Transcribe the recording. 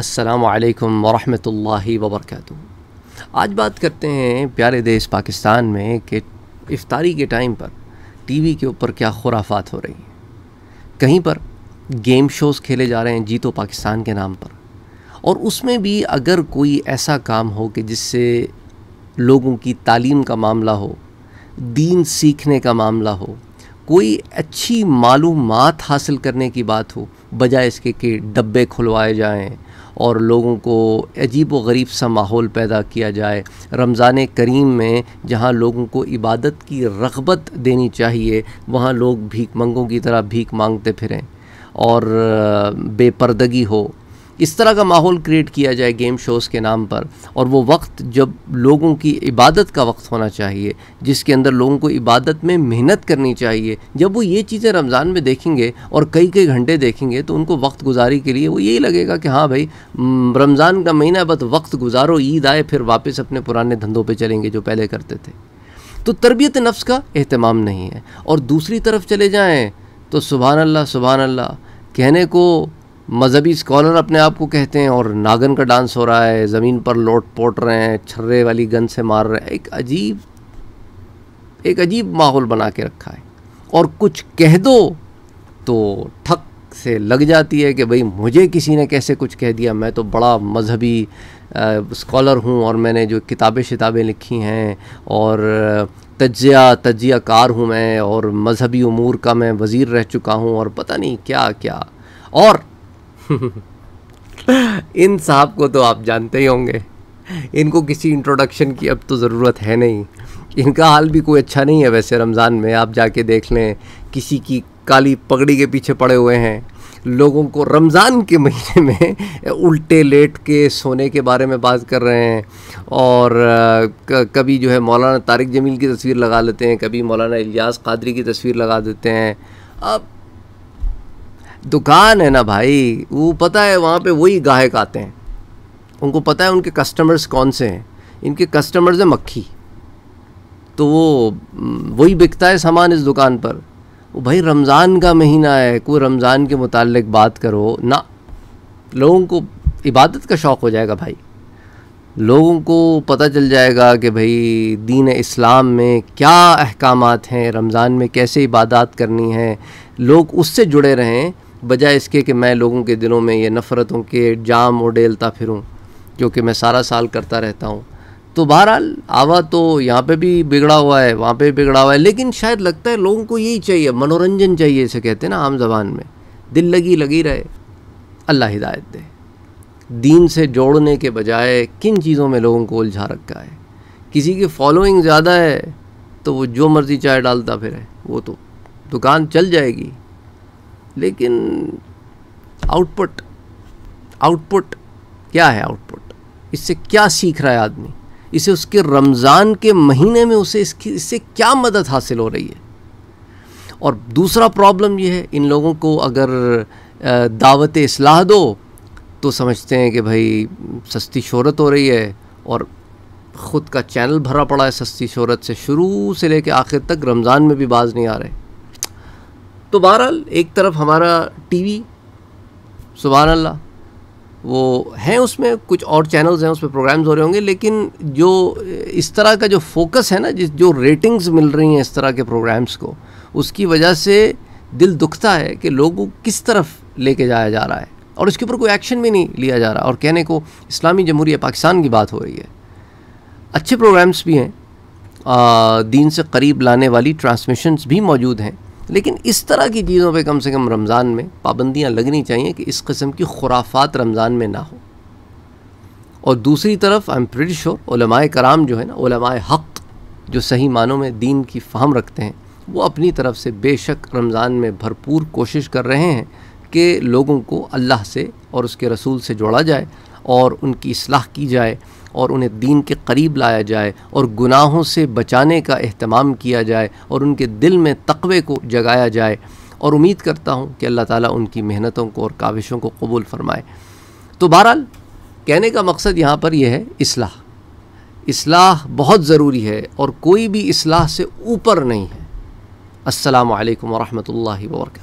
असलकम वरहि वबरक आज बात करते हैं प्यारे देश पाकिस्तान में कि इफ्तारी के टाइम पर टी वी के ऊपर क्या खुराफात हो रही है कहीं पर गेम शोज़ खेले जा रहे हैं जीतो पाकिस्तान के नाम पर और उसमें भी अगर कोई ऐसा काम हो कि जिससे लोगों की तालीम का मामला हो दीन सीखने का मामला हो कोई अच्छी मालूम हासिल करने की बात हो बजाय इसके कि डब्बे खुलवाए जाएं और लोगों को अजीब व गरीब सा माहौल पैदा किया जाए रमज़ान करीम में जहाँ लोगों को इबादत की रगबत देनी चाहिए वहाँ लोग भीख मंगों की तरह भीख मांगते फिरें और बेपर्दगी हो इस तरह का माहौल क्रिएट किया जाए गेम शोज़ के नाम पर और वो वक्त जब लोगों की इबादत का वक्त होना चाहिए जिसके अंदर लोगों को इबादत में मेहनत करनी चाहिए जब वो ये चीज़ें रमज़ान में देखेंगे और कई कई घंटे देखेंगे तो उनको वक्त गुजारी के लिए वो यही लगेगा कि हाँ भाई रमज़ान का महीना बस वक्त गुजारो ईद आए फिर वापस अपने पुराने धंधों पर चलेंगे जो पहले करते थे तो तरबियत नफ्स का अहतमाम नहीं है और दूसरी तरफ चले जाएँ तो सुबहानल्ला सुबहानल्ला कहने को मज़हबी स्कॉलर अपने आप को कहते हैं और नागन का डांस हो रहा है ज़मीन पर लोट पोट रहे हैं छर्रे वाली गन से मार रहे हैं एक अजीब एक अजीब माहौल बना के रखा है और कुछ कह दो तो ठक से लग जाती है कि भाई मुझे किसी ने कैसे कुछ कह दिया मैं तो बड़ा मजहबी स्कॉलर हूँ और मैंने जो किताबें शिताबें लिखी हैं और तजिया तजिया कार हूँ मैं और मजहबी उमूर का मैं वज़ीर रह चुका हूँ और पता नहीं क्या क्या और इन साहब को तो आप जानते ही होंगे इनको किसी इंट्रोडक्शन की अब तो ज़रूरत है नहीं इनका हाल भी कोई अच्छा नहीं है वैसे रमज़ान में आप जाके देख लें किसी की काली पगड़ी के पीछे पड़े हुए हैं लोगों को रमज़ान के महीने में उल्टे लेट के सोने के बारे में बात कर रहे हैं और कभी जो है मौलाना तारिक जमील की तस्वीर लगा लेते हैं कभी मौलाना इलियास कादरी की तस्वीर लगा देते हैं अब दुकान है ना भाई वो पता है वहाँ पे वही गायक आते हैं उनको पता है उनके कस्टमर्स कौन से हैं इनके कस्टमर्स हैं मक्खी तो वो वही बिकता है सामान इस दुकान पर वो भाई रमज़ान का महीना है कोई रमज़ान के मुतालिक बात करो ना लोगों को इबादत का शौक़ हो जाएगा भाई लोगों को पता चल जाएगा कि भाई दीन इस्लाम में क्या अहकाम हैं रमज़ान में कैसे इबादत करनी है लोग उससे जुड़े रहें बजाय इसके कि मैं लोगों के दिलों में ये नफ़रतों के जाम उडेलता फिरूँ जो कि मैं सारा साल करता रहता हूँ तो बहरहाल आवा तो यहाँ पे भी बिगड़ा हुआ है वहाँ पे भी बिगड़ा हुआ है लेकिन शायद लगता है लोगों को यही चाहिए मनोरंजन चाहिए इसे कहते हैं ना आम जबान में दिल लगी लगी रहे अल्लाह हिदायत दे दीन से जोड़ने के बजाय किन चीज़ों में लोगों को उलझा रखा है किसी की फॉलोइंग ज़्यादा है तो वो जो मर्ज़ी चाय डालता फिर है वो तो दुकान चल जाएगी लेकिन आउटपुट आउटपुट क्या है आउटपुट इससे क्या सीख रहा है आदमी इसे उसके रमज़ान के महीने में उसे इसकी इससे क्या मदद हासिल हो रही है और दूसरा प्रॉब्लम यह है इन लोगों को अगर दावत असलाह दो तो समझते हैं कि भाई सस्ती शहरत हो रही है और ख़ुद का चैनल भरा पड़ा है सस्ती शहरत से शुरू से लेकर आखिर तक रमज़ान में भी बाज़ नहीं आ रहे तो बहरहाल एक तरफ हमारा वी सुबह अल्लाह वो हैं उसमें कुछ और चैनल्स हैं उसमें प्रोग्राम्स हो रहे होंगे लेकिन जो इस तरह का जो फोकस है ना जिस जो रेटिंग्स मिल रही हैं इस तरह के प्रोग्राम्स को उसकी वजह से दिल दुखता है कि लोगों को किस तरफ लेके जाया जा रहा है और उसके ऊपर कोई एक्शन भी नहीं लिया जा रहा और कहने को इस्लामी जमहूरी पाकिस्तान की बात हो रही है अच्छे प्रोग्राम्स भी हैं दीन से करीब लाने वाली ट्रांसमिशंस भी मौजूद हैं लेकिन इस तरह की चीज़ों पे कम से कम रमज़ान में पाबंदियाँ लगनी चाहिए कि इस कस्म की खुराफात रमज़ान में ना हो और दूसरी तरफ आई एम प्रिटिश श्योर कराम जो है ना हक़ जो सही मानों में दीन की फाहम रखते हैं वो अपनी तरफ से बेशक रमज़ान में भरपूर कोशिश कर रहे हैं के लोगों को अल्लाह से और उसके रसूल से जोड़ा जाए और उनकी असलाह की जाए और उन्हें दीन के करीब लाया जाए और गुनाहों से बचाने का अहतमाम किया जाए और उनके दिल में तकवे को जगाया जाए और उम्मीद करता हूँ कि अल्लाह ताला उनकी मेहनतों को और काविशों को कबूल फ़रमाए तो बहरहाल कहने का मकसद यहाँ पर यह है असलाह असलाह बहुत ज़रूरी है और कोई भी इसलाह से ऊपर नहीं है असलकम वरहमल वर्क